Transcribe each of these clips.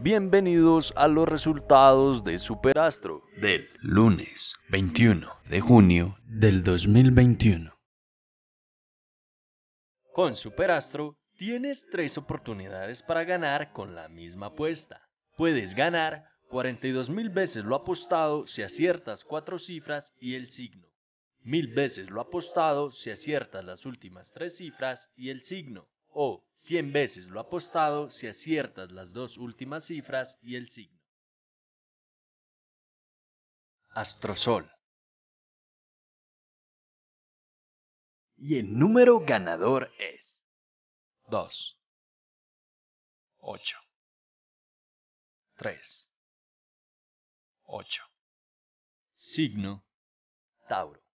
Bienvenidos a los resultados de Superastro del lunes 21 de junio del 2021. Con Superastro tienes tres oportunidades para ganar con la misma apuesta. Puedes ganar 42 mil veces lo apostado si aciertas cuatro cifras y el signo. Mil veces lo apostado si aciertas las últimas tres cifras y el signo o 100 veces lo apostado si aciertas las dos últimas cifras y el signo. Astrosol. Y el número ganador es 2, 8, 3, 8. Signo Tauro.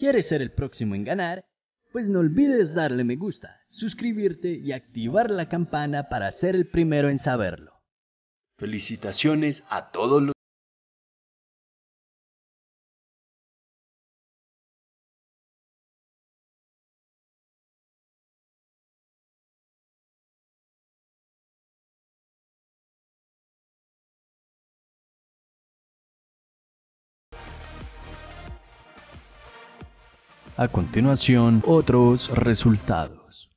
¿Quieres ser el próximo en ganar? Pues no olvides darle me gusta, suscribirte y activar la campana para ser el primero en saberlo. Felicitaciones a todos los A continuación, otros resultados.